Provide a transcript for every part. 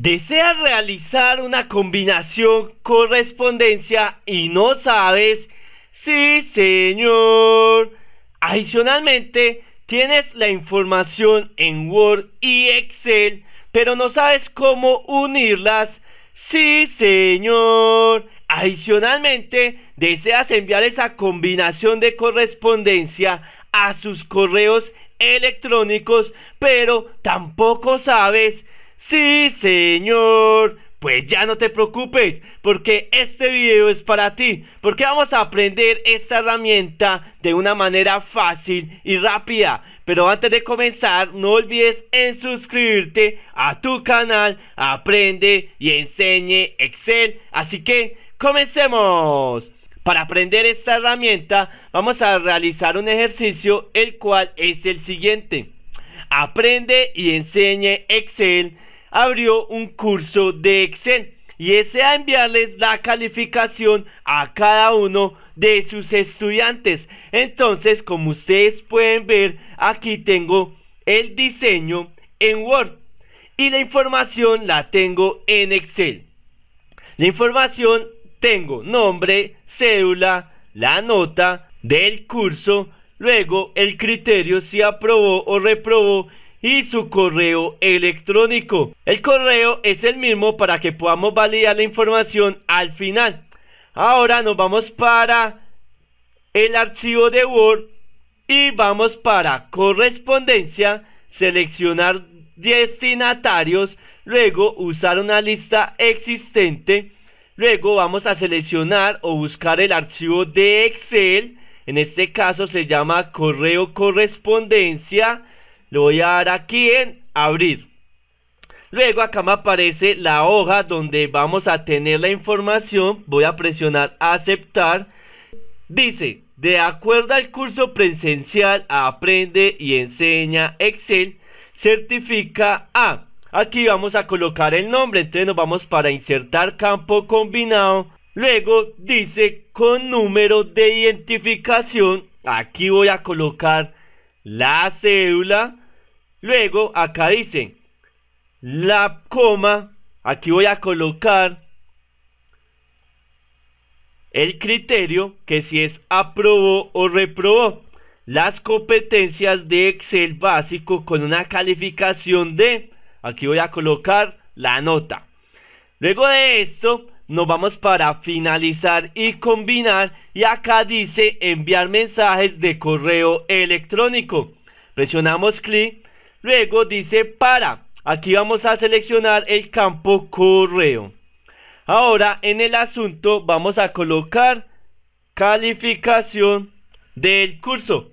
Deseas realizar una combinación correspondencia y no sabes. Sí, señor. Adicionalmente, tienes la información en Word y Excel, pero no sabes cómo unirlas. Sí, señor. Adicionalmente, deseas enviar esa combinación de correspondencia a sus correos electrónicos, pero tampoco sabes Sí, señor. Pues ya no te preocupes, porque este video es para ti, porque vamos a aprender esta herramienta de una manera fácil y rápida. Pero antes de comenzar, no olvides en suscribirte a tu canal Aprende y Enseñe Excel. Así que, comencemos. Para aprender esta herramienta, vamos a realizar un ejercicio, el cual es el siguiente. Aprende y enseñe Excel abrió un curso de Excel y ese a enviarles la calificación a cada uno de sus estudiantes. Entonces, como ustedes pueden ver, aquí tengo el diseño en Word y la información la tengo en Excel. La información tengo nombre, cédula, la nota del curso, luego el criterio si aprobó o reprobó y su correo electrónico. El correo es el mismo para que podamos validar la información al final. Ahora nos vamos para el archivo de Word y vamos para correspondencia, seleccionar destinatarios, luego usar una lista existente, luego vamos a seleccionar o buscar el archivo de Excel, en este caso se llama correo correspondencia, lo voy a dar aquí en abrir. Luego acá me aparece la hoja donde vamos a tener la información. Voy a presionar aceptar. Dice, de acuerdo al curso presencial Aprende y enseña Excel, certifica A. Aquí vamos a colocar el nombre, entonces nos vamos para insertar campo combinado. Luego dice con número de identificación, aquí voy a colocar la cédula Luego, acá dice, la coma, aquí voy a colocar el criterio que si es aprobó o reprobó las competencias de Excel básico con una calificación de, aquí voy a colocar la nota. Luego de esto, nos vamos para finalizar y combinar y acá dice enviar mensajes de correo electrónico. Presionamos clic Luego dice para. Aquí vamos a seleccionar el campo correo. Ahora en el asunto vamos a colocar calificación del curso.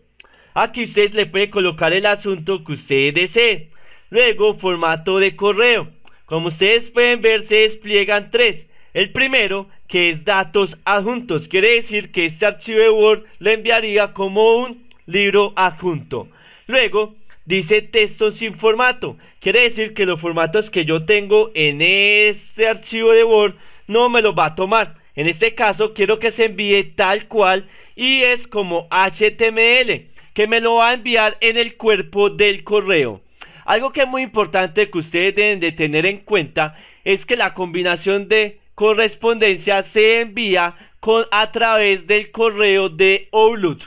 Aquí ustedes le pueden colocar el asunto que ustedes deseen. Luego formato de correo. Como ustedes pueden ver se despliegan tres. El primero que es datos adjuntos. Quiere decir que este archivo de Word le enviaría como un libro adjunto. Luego dice texto sin formato. Quiere decir que los formatos que yo tengo en este archivo de Word no me los va a tomar. En este caso quiero que se envíe tal cual y es como HTML, que me lo va a enviar en el cuerpo del correo. Algo que es muy importante que ustedes deben de tener en cuenta es que la combinación de correspondencia se envía con, a través del correo de Outlook.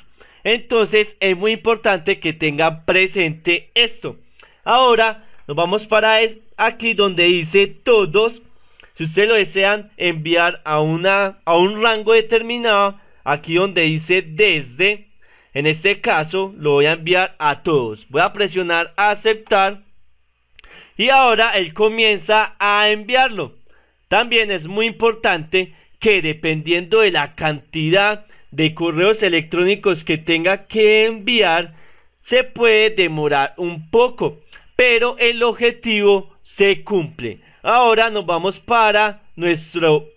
Entonces es muy importante que tengan presente esto. Ahora nos vamos para aquí donde dice todos. Si ustedes lo desean enviar a, una, a un rango determinado, aquí donde dice desde, en este caso lo voy a enviar a todos. Voy a presionar aceptar y ahora él comienza a enviarlo. También es muy importante que dependiendo de la cantidad de correos electrónicos que tenga que enviar se puede demorar un poco, pero el objetivo se cumple. Ahora nos vamos para nuestro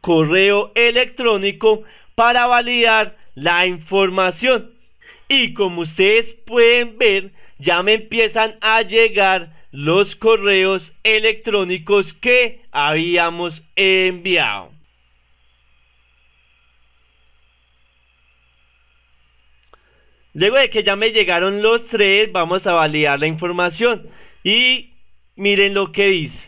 correo electrónico para validar la información. Y como ustedes pueden ver, ya me empiezan a llegar los correos electrónicos que habíamos enviado. Luego de que ya me llegaron los tres, vamos a validar la información. Y miren lo que dice.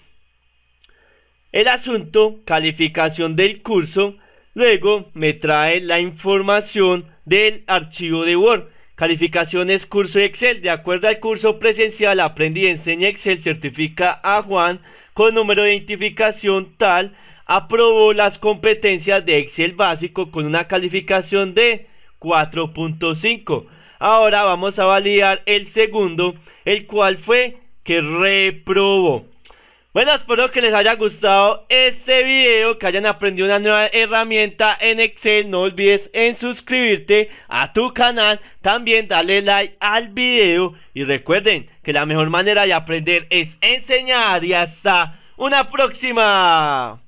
El asunto, calificación del curso. Luego me trae la información del archivo de Word. Calificaciones curso Excel. De acuerdo al curso presencial, aprendí enseña Excel. Certifica a Juan con número de identificación tal. Aprobó las competencias de Excel básico con una calificación de 4.5. Ahora vamos a validar el segundo, el cual fue que reprobó. Bueno, espero que les haya gustado este video, que hayan aprendido una nueva herramienta en Excel. No olvides en suscribirte a tu canal, también dale like al video y recuerden que la mejor manera de aprender es enseñar y hasta una próxima.